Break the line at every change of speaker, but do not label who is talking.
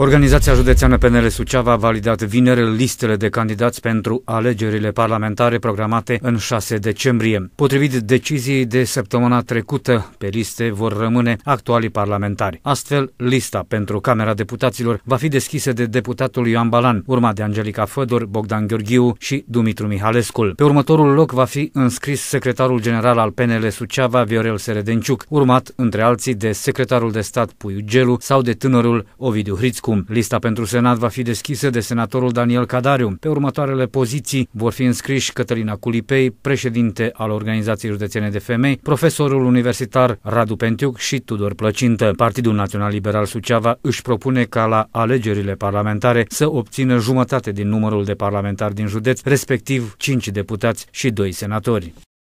Organizația Județeană PNL Suceava a validat vineri listele de candidați pentru alegerile parlamentare programate în 6 decembrie. Potrivit deciziei de săptămâna trecută, pe liste vor rămâne actualii parlamentari. Astfel, lista pentru Camera Deputaților va fi deschisă de deputatul Ioan Balan, urmat de Angelica Fădor, Bogdan Gheorghiu și Dumitru Mihalescul. Pe următorul loc va fi înscris secretarul general al PNL Suceava, Viorel Seredenciuc, urmat, între alții, de secretarul de stat Puiu Gelu sau de tânărul Ovidiu Hrițcu acum. Lista pentru Senat va fi deschisă de senatorul Daniel Cadariu. Pe următoarele poziții vor fi înscriși Cătălina Culipei, președinte al Organizației Județene de Femei, profesorul universitar Radu Pentiuc și Tudor Plăcintă. Partidul Național Liberal Suceava își propune ca la alegerile parlamentare să obțină jumătate din numărul de parlamentari din județ, respectiv 5 deputați și 2 senatori.